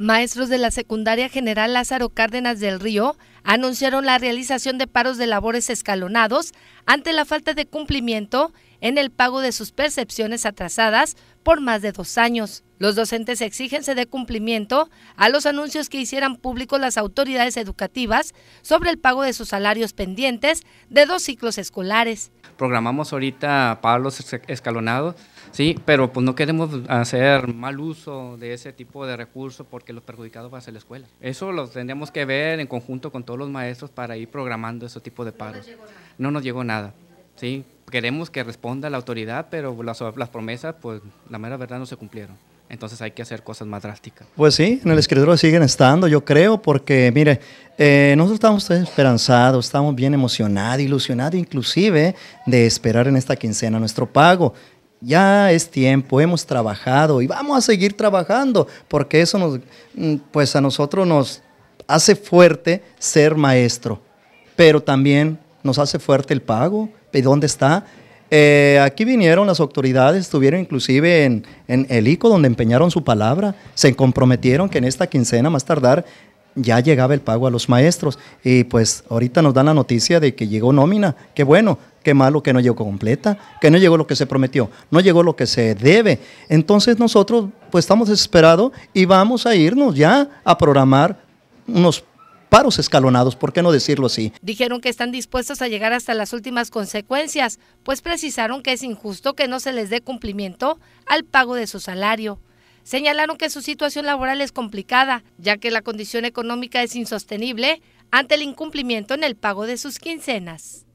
Maestros de la secundaria General Lázaro Cárdenas del Río anunciaron la realización de paros de labores escalonados ante la falta de cumplimiento en el pago de sus percepciones atrasadas por más de dos años. Los docentes exigen se dé cumplimiento a los anuncios que hicieran públicos las autoridades educativas sobre el pago de sus salarios pendientes de dos ciclos escolares. Programamos ahorita pagos escalonados, sí, pero pues no queremos hacer mal uso de ese tipo de recursos porque los perjudicados va a ser la escuela. Eso lo tendríamos que ver en conjunto con todos los maestros para ir programando ese tipo de pagos. No nos llegó nada, sí. Queremos que responda la autoridad, pero las, las promesas, pues la mera verdad no se cumplieron. Entonces hay que hacer cosas más drásticas. Pues sí, en el escritorio siguen estando, yo creo, porque mire, eh, nosotros estamos esperanzados, estamos bien emocionados, ilusionados inclusive de esperar en esta quincena nuestro pago. Ya es tiempo, hemos trabajado y vamos a seguir trabajando, porque eso nos, mm, pues a nosotros nos hace fuerte ser maestro, pero también nos hace fuerte el pago. dónde está? Eh, aquí vinieron las autoridades, estuvieron inclusive en, el ICO donde empeñaron su palabra, se comprometieron que en esta quincena más tardar ya llegaba el pago a los maestros y pues ahorita nos dan la noticia de que llegó nómina, qué bueno, qué malo que no llegó completa, que no llegó lo que se prometió, no llegó lo que se debe. Entonces nosotros pues estamos desesperados y vamos a irnos ya a programar unos paros escalonados, ¿por qué no decirlo así? Dijeron que están dispuestos a llegar hasta las últimas consecuencias, pues precisaron que es injusto que no se les dé cumplimiento al pago de su salario. Señalaron que su situación laboral es complicada, ya que la condición económica es insostenible ante el incumplimiento en el pago de sus quincenas.